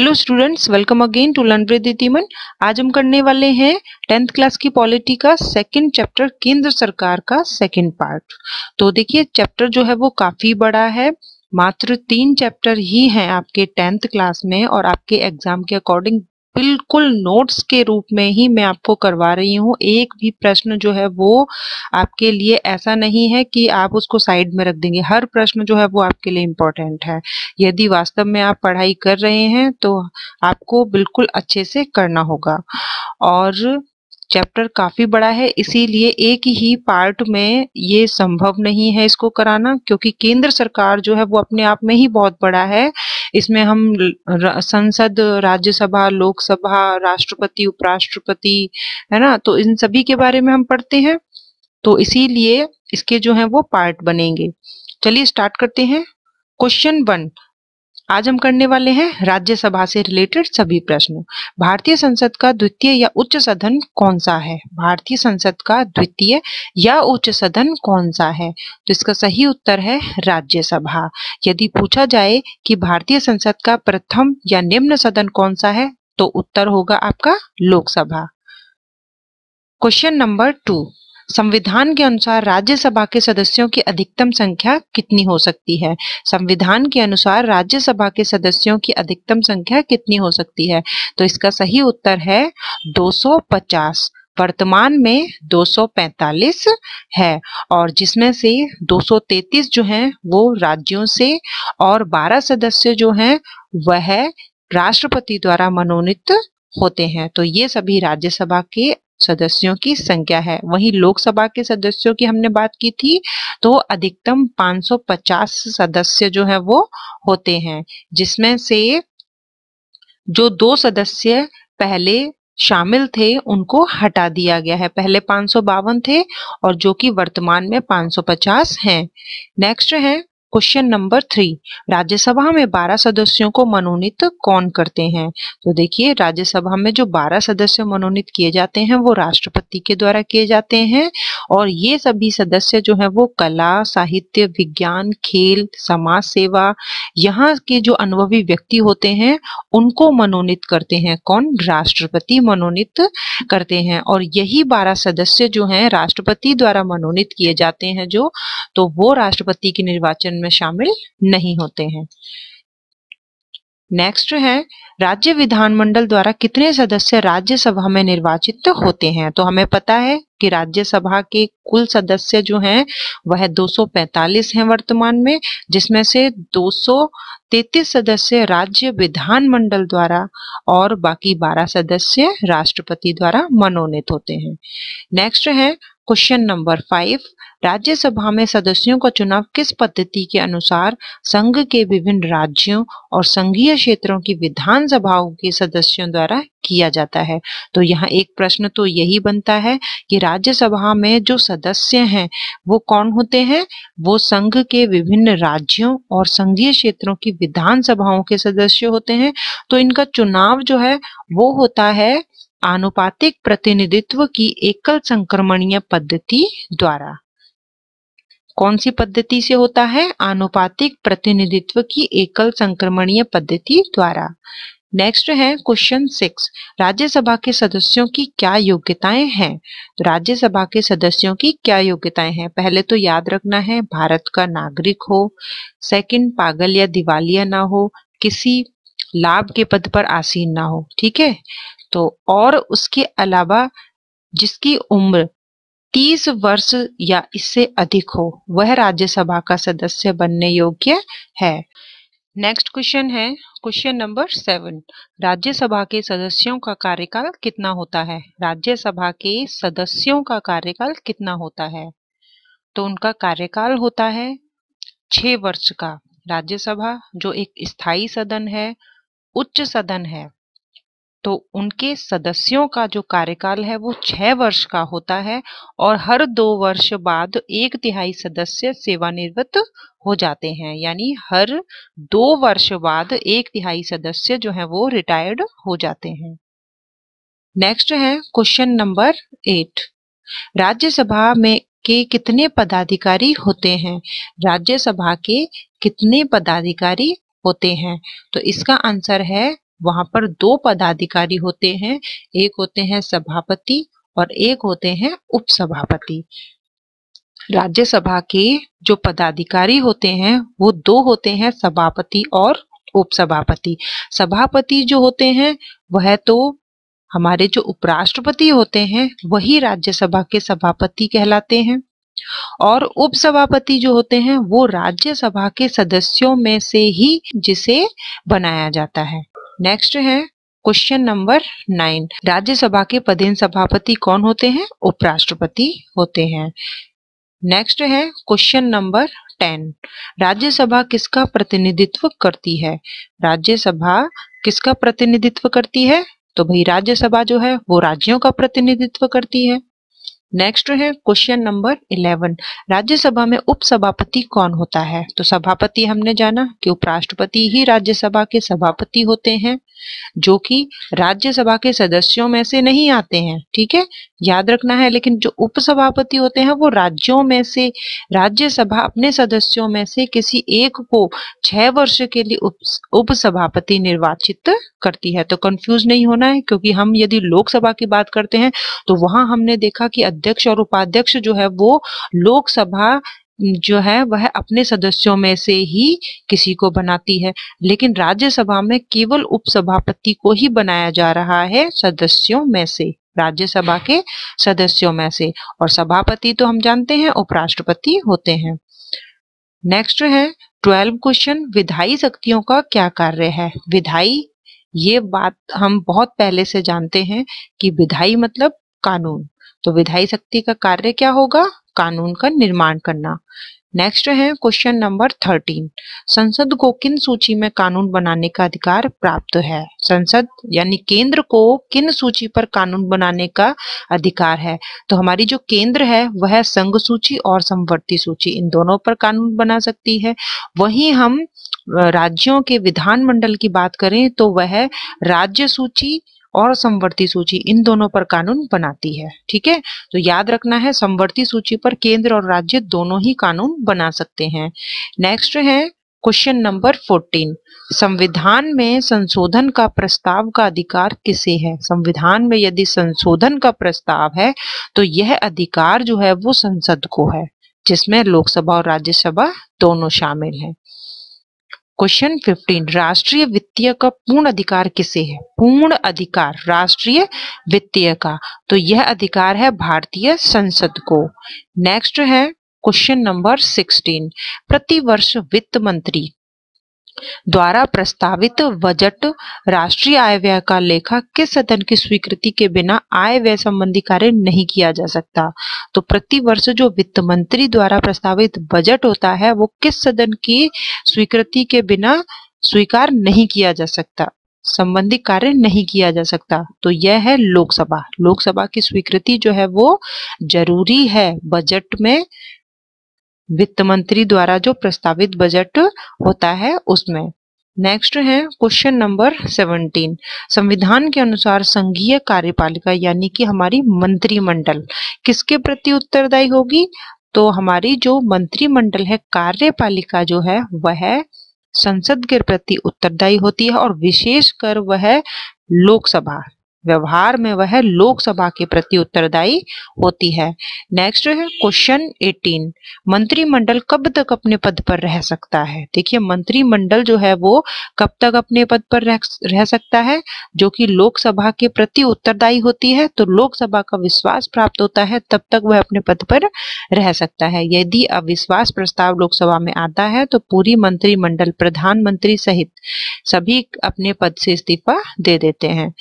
hello students welcome again to learn breath आज हम करने वाले हैं टेंथ क्लास की पॉलिटी का सेकंड चैप्टर केंद्र सरकार का सेकंड पार्ट तो देखिए चैप्टर जो है वो काफ़ी बड़ा है मात्र तीन चैप्टर ही हैं आपके टेंथ क्लास में और आपके एग्जाम के अकॉर्डिंग बिल्कुल नोट्स के रूप में ही मैं आपको करवा रही हूँ एक भी प्रश्न जो है वो आपके लिए ऐसा नहीं है कि आप उसको साइड में रख देंगे हर प्रश्न जो है वो आपके लिए इम्पोर्टेंट है यदि वास्तव में आप पढ़ाई कर रहे हैं तो आपको बिल्कुल अच्छे से करना होगा और चैप्टर काफी बड़ा है इसीलिए एक ही पार्ट में ये संभव नहीं है इसको कराना क्योंकि केंद्र सरकार जो है वो अपने आप में ही बहुत बड़ा है इसमें हम संसद राज्यसभा लोकसभा राष्ट्रपति उपराष्ट्रपति है ना तो इन सभी के बारे में हम पढ़ते हैं तो इसीलिए इसके जो है वो पार्ट बनेंगे चलिए स्टार्ट करते हैं क्वेश्चन वन आज हम करने वाले हैं राज्यसभा से रिलेटेड सभी प्रश्न भारतीय संसद का द्वितीय या उच्च सदन कौन सा है भारतीय संसद का द्वितीय या उच्च सदन कौन सा है तो इसका सही उत्तर है राज्यसभा यदि पूछा जाए कि भारतीय संसद का प्रथम या निम्न सदन कौन सा है तो उत्तर होगा आपका लोकसभा क्वेश्चन नंबर टू संविधान के अनुसार राज्यसभा के सदस्यों की अधिकतम संख्या कितनी हो सकती है संविधान के अनुसार राज्यसभा के सदस्यों की अधिकतम संख्या कितनी हो सकती है तो इसका सही उत्तर है 250 वर्तमान में 245 है और जिसमें से 233 जो हैं वो राज्यों से और 12 सदस्य जो हैं वह राष्ट्रपति द्वारा मनोनीत होते हैं तो ये सभी राज्यसभा के सदस्यों की संख्या है वहीं लोकसभा के सदस्यों की हमने बात की थी तो अधिकतम 550 सदस्य जो है वो होते हैं जिसमें से जो दो सदस्य पहले शामिल थे उनको हटा दिया गया है पहले पांच थे और जो कि वर्तमान में 550 हैं नेक्स्ट है क्वेश्चन नंबर थ्री राज्यसभा में बारह सदस्यों को मनोनीत कौन करते हैं तो देखिए राज्यसभा में जो बारह सदस्य मनोनीत किए जाते हैं वो राष्ट्रपति के द्वारा किए जाते हैं और ये सभी सदस्य जो हैं वो कला साहित्य विज्ञान खेल समाज सेवा यहाँ के जो अनुभवी व्यक्ति होते हैं उनको मनोनीत करते हैं कौन राष्ट्रपति मनोनीत करते हैं और यही बारह सदस्य जो है राष्ट्रपति द्वारा मनोनीत किए जाते हैं जो तो वो राष्ट्रपति के निर्वाचन में शामिल नहीं होते हैं नेक्स्ट है राज्य विधानमंडल द्वारा कितने सदस्य राज्यसभा में निर्वाचित होते हैं तो हमें पता है कि राज्यसभा के कुल सदस्य जो हैं वह 245 हैं वर्तमान में जिसमें से तैतीस सदस्य राज्य विधानमंडल द्वारा और बाकी बारह सदस्य राष्ट्रपति द्वारा मनोनीत होते हैं नेक्स्ट है क्वेश्चन नंबर फाइव राज्यसभा में सदस्यों का चुनाव किस पद्धति के अनुसार संघ के विभिन्न राज्यों और संघीय क्षेत्रों की विधानसभाओं के सदस्यों द्वारा किया जाता है तो यहाँ एक प्रश्न तो यही बनता है कि राज्यसभा में जो सदस्य हैं वो कौन होते हैं वो संघ के विभिन्न राज्यों और संघीय क्षेत्रों की विधानसभाओं के सदस्य होते हैं तो इनका चुनाव जो है वो होता है आनुपातिक प्रतिनिधित्व की एकल संक्रमणीय पद्धति द्वारा कौन सी पद्धति से होता है आनुपातिक प्रतिनिधित्व की एकल संक्रमणीय पद्धति द्वारा नेक्स्ट है क्वेश्चन सिक्स राज्यसभा के सदस्यों की क्या योग्यताएं हैं तो राज्यसभा के सदस्यों की क्या योग्यताएं हैं पहले तो याद रखना है भारत का नागरिक हो सेकंड पागल या दिवालिया ना हो किसी लाभ के पद पर आसीन ना हो ठीक है तो और उसके अलावा जिसकी उम्र तीस वर्ष या इससे अधिक हो वह राज्यसभा का सदस्य बनने योग्य है नेक्स्ट क्वेश्चन है क्वेश्चन नंबर सेवन राज्यसभा के सदस्यों का कार्यकाल कितना होता है राज्यसभा के सदस्यों का कार्यकाल कितना होता है तो उनका कार्यकाल होता है छ वर्ष का राज्यसभा जो एक स्थायी सदन है उच्च सदन है तो उनके सदस्यों का जो कार्यकाल है वो छः वर्ष का होता है और हर दो वर्ष बाद एक तिहाई सदस्य सेवानिवृत्त हो जाते हैं यानी हर दो वर्ष बाद एक तिहाई सदस्य जो है वो रिटायर्ड हो जाते हैं नेक्स्ट है क्वेश्चन नंबर एट राज्यसभा में के कितने पदाधिकारी होते हैं राज्यसभा के कितने पदाधिकारी होते हैं तो इसका आंसर है वहां पर दो पदाधिकारी होते हैं एक होते हैं सभापति और एक होते हैं उपसभापति राज्यसभा के जो पदाधिकारी होते हैं वो दो होते हैं सभापति और उपसभापति सभापति जो होते हैं वह तो हमारे जो उपराष्ट्रपति होते हैं वही राज्यसभा के सभापति कहलाते हैं और उपसभापति जो होते हैं वो राज्यसभा के सदस्यों में से ही जिसे बनाया जाता है नेक्स्ट है क्वेश्चन नंबर नाइन राज्यसभा के पदेन सभापति कौन होते हैं उपराष्ट्रपति होते हैं नेक्स्ट है क्वेश्चन नंबर टेन राज्यसभा किसका प्रतिनिधित्व करती है राज्यसभा किसका प्रतिनिधित्व करती है तो भाई राज्यसभा जो है वो राज्यों का प्रतिनिधित्व करती है नेक्स्ट है क्वेश्चन नंबर इलेवन राज्यसभा में उपसभापति कौन होता है तो सभापति हमने जाना कि उपराष्ट्रपति ही राज्यसभा के सभापति होते हैं जो कि राज्यसभा के सदस्यों में से नहीं आते हैं ठीक है याद रखना है लेकिन जो उपसभापति होते हैं वो राज्यों में से राज्यसभा अपने सदस्यों में से किसी एक को छह वर्ष के लिए उपसभापति उप निर्वाचित करती है तो कंफ्यूज नहीं होना है क्योंकि हम यदि लोकसभा की बात करते हैं तो वहां हमने देखा कि अध्यक्ष और उपाध्यक्ष जो है वो लोकसभा जो है वह अपने सदस्यों में से ही किसी को बनाती है लेकिन राज्यसभा में केवल उपसभापति को ही बनाया जा रहा है सदस्यों में से राज्यसभा के सदस्यों में से और सभापति तो हम जानते हैं उपराष्ट्रपति होते हैं नेक्स्ट है ट्वेल्व क्वेश्चन विधायी शक्तियों का क्या कार्य है विधायी ये बात हम बहुत पहले से जानते हैं कि विधायी मतलब कानून तो विधायी शक्ति का कार्य क्या होगा कानून का निर्माण करना नेक्स्ट है क्वेश्चन नंबर थर्टीन संसद को किन सूची में कानून बनाने का अधिकार प्राप्त है संसद यानी केंद्र को किन सूची पर कानून बनाने का अधिकार है तो हमारी जो केंद्र है वह संघ सूची और समवर्ती सूची इन दोनों पर कानून बना सकती है वहीं हम राज्यों के विधानमंडल की बात करें तो वह राज्य सूची और समवर्ती सूची इन दोनों पर कानून बनाती है ठीक है तो याद रखना है समवर्ती सूची पर केंद्र और राज्य दोनों ही कानून बना सकते हैं नेक्स्ट है क्वेश्चन नंबर फोर्टीन संविधान में संशोधन का प्रस्ताव का अधिकार किसे है संविधान में यदि संशोधन का प्रस्ताव है तो यह अधिकार जो है वो संसद को है जिसमें लोकसभा और राज्यसभा दोनों शामिल हैं क्वेश्चन 15 राष्ट्रीय वित्तीय का पूर्ण अधिकार किसे है पूर्ण अधिकार राष्ट्रीय वित्तीय का तो यह अधिकार है भारतीय संसद को नेक्स्ट है क्वेश्चन नंबर 16 प्रतिवर्ष वित्त मंत्री द्वारा प्रस्तावित बजट राष्ट्रीय आय व्यय का लेखा किस सदन की स्वीकृति के बिना आय व्यय संबंधी कार्य नहीं किया जा सकता तो प्रति वर्ष जो वित्त मंत्री द्वारा प्रस्तावित बजट होता है वो किस सदन की स्वीकृति के बिना स्वीकार नहीं किया जा सकता संबंधी कार्य नहीं किया जा सकता तो यह है लोकसभा लोकसभा की स्वीकृति जो है वो जरूरी है बजट में वित्त मंत्री द्वारा जो प्रस्तावित बजट होता है उसमें नेक्स्ट है क्वेश्चन नंबर सेवनटीन संविधान के अनुसार संघीय कार्यपालिका यानी कि हमारी मंत्रिमंडल किसके प्रति उत्तरदायी होगी तो हमारी जो मंत्रिमंडल है कार्यपालिका जो है वह संसद के प्रति उत्तरदायी होती है और विशेषकर वह लोकसभा व्यवहार में वह लोकसभा के प्रति उत्तरदायी होती है नेक्स्ट है क्वेश्चन 18 मंत्रिमंडल कब तक अपने पद पर रह सकता है देखिए मंत्रिमंडल जो है वो कब तक अपने पद पर रह, रह सकता है जो कि लोकसभा के प्रति उत्तरदायी होती है तो लोकसभा का विश्वास प्राप्त होता है तब तक वह अपने पद पर रह सकता है यदि अविश्वास प्रस्ताव लोकसभा में आता है तो पूरी मंत्रिमंडल प्रधानमंत्री सहित सभी अपने पद से इस्तीफा दे देते हैं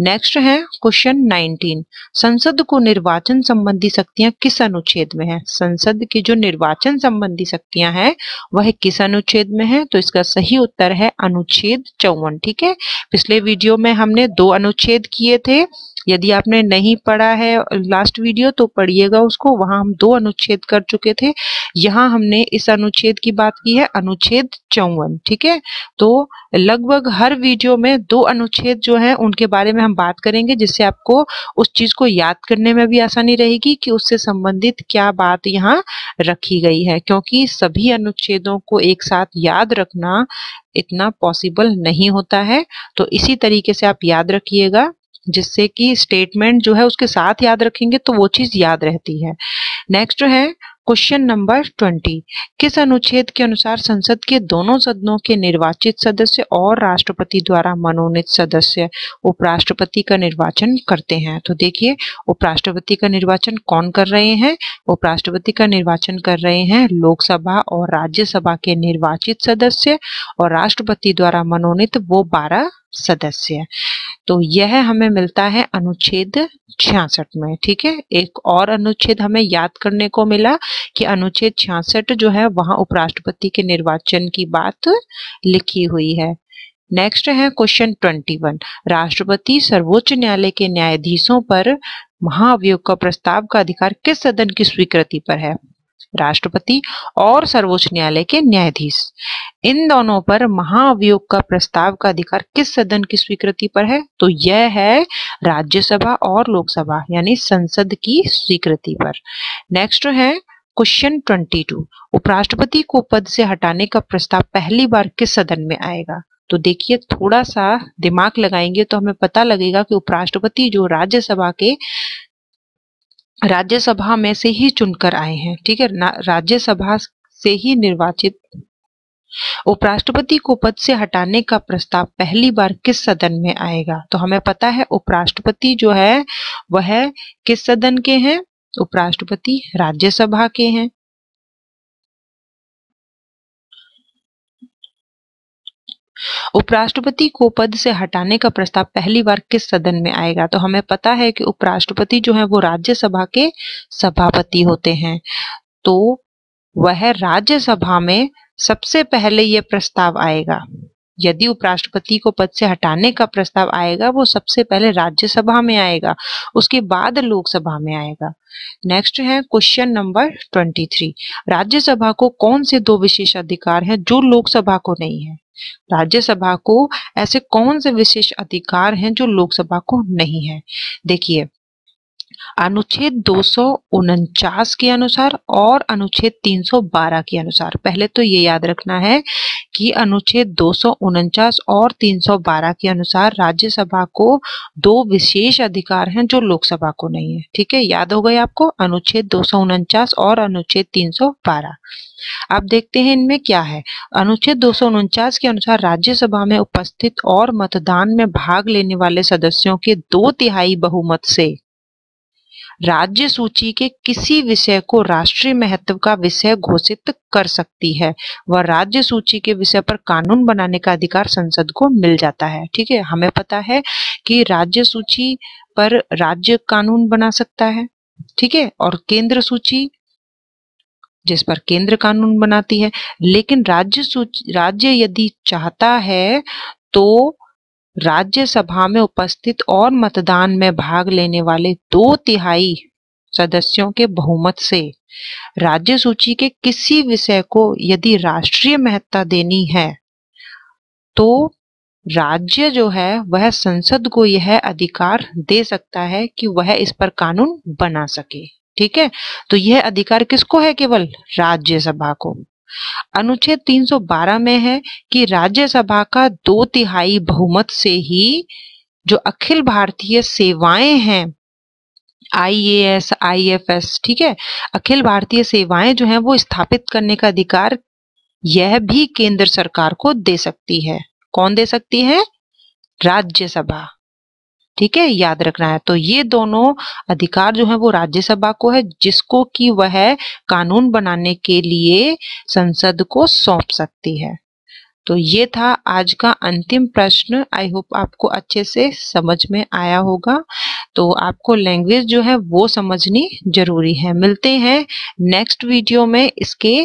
नेक्स्ट नेक्स्ट है क्वेश्चन 19 संसद को निर्वाचन संबंधी शक्तियां किस अनुच्छेद में है संसद की जो निर्वाचन संबंधी शक्तियां हैं वह किस अनुच्छेद में है तो इसका सही उत्तर है अनुच्छेद चौवन ठीक है पिछले वीडियो में हमने दो अनुच्छेद किए थे यदि आपने नहीं पढ़ा है लास्ट वीडियो तो पढ़िएगा उसको वहां हम दो अनुच्छेद कर चुके थे यहाँ हमने इस अनुच्छेद की बात की है अनुच्छेद चौवन ठीक है तो लगभग हर वीडियो में दो अनुच्छेद जो है उनके बारे में हम बात करेंगे जिससे आपको उस चीज़ को याद करने में भी आसानी रहेगी कि उससे संबंधित क्या बात यहाँ रखी गई है क्योंकि सभी अनुच्छेदों को एक साथ याद रखना इतना पॉसिबल नहीं होता है तो इसी तरीके से आप याद रखिएगा जिससे कि स्टेटमेंट जो है उसके साथ याद रखेंगे तो वो चीज़ याद रहती है नेक्स्ट जो है क्वेश्चन नंबर ट्वेंटी किस अनुच्छेद के अनुसार संसद के दोनों सदनों के निर्वाचित सदस्य और राष्ट्रपति द्वारा मनोनीत सदस्य उपराष्ट्रपति का निर्वाचन करते हैं तो देखिए उपराष्ट्रपति का निर्वाचन कौन कर रहे हैं उपराष्ट्रपति का निर्वाचन कर रहे हैं लोकसभा और राज्यसभा के निर्वाचित सदस्य और राष्ट्रपति द्वारा मनोनीत वो बारह सदस्य तो यह हमें मिलता है अनुच्छेद छियासठ में ठीक है एक और अनुच्छेद हमें याद करने को मिला कि अनुच्छेद छियासठ जो है वहां उपराष्ट्रपति के निर्वाचन की बात लिखी हुई है नेक्स्ट है क्वेश्चन ट्वेंटी वन राष्ट्रपति सर्वोच्च न्यायालय के न्यायाधीशों पर महाअभियोग का प्रस्ताव का अधिकार किस सदन की स्वीकृति पर है राष्ट्रपति और सर्वोच्च न्यायालय के न्यायाधीश इन दोनों पर महाअभियोग का प्रस्ताव का अधिकार किस सदन की स्वीकृति पर है तो यह है राज्यसभा और लोकसभा यानी संसद की स्वीकृति पर नेक्स्ट है क्वेश्चन 22 उपराष्ट्रपति को पद से हटाने का प्रस्ताव पहली बार किस सदन में आएगा तो देखिए थोड़ा सा दिमाग लगाएंगे तो हमें पता लगेगा कि उपराष्ट्रपति जो राज्यसभा के राज्यसभा में से ही चुनकर आए हैं ठीक है राज्यसभा से ही निर्वाचित उपराष्ट्रपति को पद से हटाने का प्रस्ताव पहली बार किस सदन में आएगा तो हमें पता है उपराष्ट्रपति जो है वह किस सदन के हैं उपराष्ट्रपति राज्यसभा के हैं उपराष्ट्रपति को पद से हटाने का प्रस्ताव पहली बार किस सदन में आएगा तो हमें पता है कि उपराष्ट्रपति जो है वो राज्यसभा के सभापति होते हैं तो वह राज्यसभा में सबसे पहले यह प्रस्ताव आएगा यदि उपराष्ट्रपति को पद से हटाने का प्रस्ताव आएगा वो सबसे पहले राज्यसभा में आएगा उसके बाद लोकसभा में आएगा नेक्स्ट है question number twenty three Rajya Sabha को कौन से दो विशेष अधिकार हैं जो लोकसभा को नहीं है राज्यसभा को ऐसे कौन से विशेष अधिकार हैं जो लोकसभा को नहीं है देखिए अनुच्छेद दो के अनुसार और अनुच्छेद 312 के अनुसार पहले तो ये याद रखना है कि अनुच्छेद दो और 312 के अनुसार राज्यसभा को दो विशेष अधिकार हैं जो लोकसभा को नहीं है ठीक है याद हो गए आपको अनुच्छेद दो और अनुच्छेद 312 अब देखते हैं इनमें क्या है अनुच्छेद दो के अनुसार राज्यसभा में उपस्थित और मतदान में भाग लेने वाले सदस्यों के दो तिहाई बहुमत से राज्य सूची के किसी विषय को राष्ट्रीय महत्व का विषय घोषित कर सकती है वह राज्य सूची के विषय पर कानून बनाने का अधिकार संसद को मिल जाता है ठीक है हमें पता है कि राज्य सूची पर राज्य कानून बना सकता है ठीक है और केंद्र सूची जिस पर केंद्र कानून बनाती है लेकिन राज्य सूची राज्य यदि चाहता है तो राज्यसभा में उपस्थित और मतदान में भाग लेने वाले दो तिहाई सदस्यों के बहुमत से राज्य सूची के किसी विषय को यदि राष्ट्रीय महत्ता देनी है तो राज्य जो है वह संसद को यह अधिकार दे सकता है कि वह इस पर कानून बना सके ठीक है तो यह अधिकार किसको है केवल राज्यसभा को अनुच्छेद 312 में है कि राज्यसभा का दो तिहाई बहुमत से ही जो अखिल भारतीय सेवाएं हैं आईएएस आईएफएस ठीक है अखिल भारतीय सेवाएं जो हैं वो स्थापित करने का अधिकार यह भी केंद्र सरकार को दे सकती है कौन दे सकती है राज्यसभा ठीक है याद रखना है तो ये दोनों अधिकार जो है वो राज्यसभा को है जिसको कि वह कानून बनाने के लिए संसद को सौंप सकती है तो ये था आज का अंतिम प्रश्न आई होप आपको अच्छे से समझ में आया होगा तो आपको लैंग्वेज जो है वो समझनी जरूरी है मिलते हैं नेक्स्ट वीडियो में इसके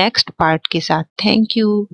नेक्स्ट पार्ट के साथ थैंक यू